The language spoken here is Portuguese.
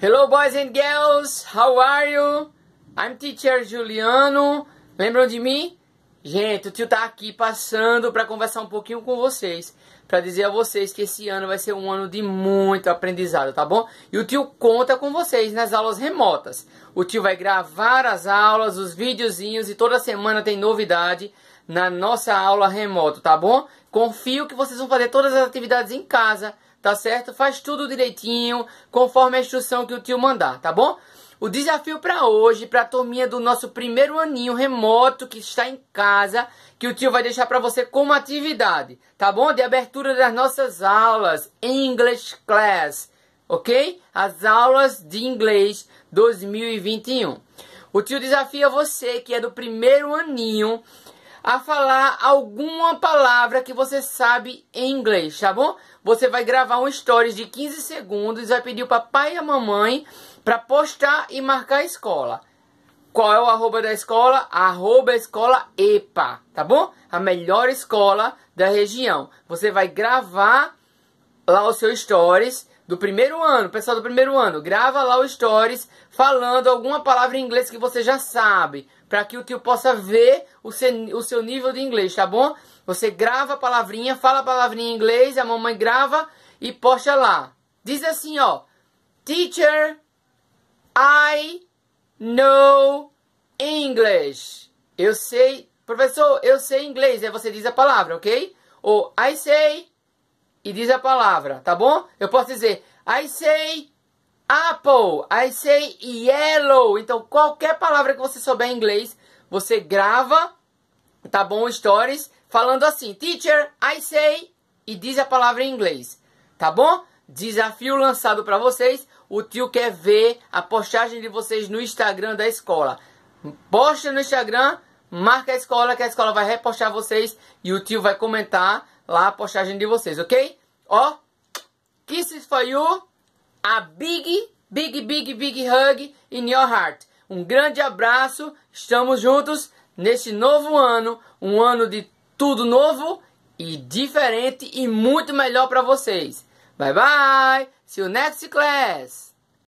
Hello boys and girls, how are you? I'm teacher Juliano. Lembram de mim? Gente, o tio tá aqui passando para conversar um pouquinho com vocês, para dizer a vocês que esse ano vai ser um ano de muito aprendizado, tá bom? E o tio conta com vocês nas aulas remotas. O tio vai gravar as aulas, os videozinhos e toda semana tem novidade na nossa aula remota, tá bom? Confio que vocês vão fazer todas as atividades em casa tá certo? Faz tudo direitinho, conforme a instrução que o tio mandar, tá bom? O desafio para hoje, para a turminha do nosso primeiro aninho remoto que está em casa, que o tio vai deixar para você como atividade, tá bom? De abertura das nossas aulas English Class, ok? As aulas de inglês 2021. O tio desafia você que é do primeiro aninho a falar alguma palavra que você sabe em inglês, tá bom? Você vai gravar um stories de 15 segundos, vai pedir o papai e a mamãe para postar e marcar a escola. Qual é o arroba da escola? Arroba escola EPA, tá bom? A melhor escola da região. Você vai gravar lá o seu stories do primeiro ano, pessoal do primeiro ano, grava lá o stories falando alguma palavra em inglês que você já sabe, para que o tio possa ver o seu, o seu nível de inglês, tá bom? Você grava a palavrinha, fala a palavrinha em inglês, a mamãe grava e posta lá. Diz assim, ó: Teacher, I know English. Eu sei, professor, eu sei inglês. Aí você diz a palavra, ok? Ou I say e diz a palavra, tá bom? Eu posso dizer I say apple, I say yellow. Então, qualquer palavra que você souber em inglês, você grava, tá bom? Stories falando assim: Teacher, I say e diz a palavra em inglês, tá bom? Desafio lançado para vocês. O tio quer ver a postagem de vocês no Instagram da escola. Posta no Instagram, marca a escola que a escola vai repostar vocês e o tio vai comentar lá a postagem de vocês, ok? Ó, kisses for you, a big, big, big, big hug in your heart. Um grande abraço, estamos juntos neste novo ano, um ano de tudo novo e diferente e muito melhor para vocês. Bye bye, see you next class.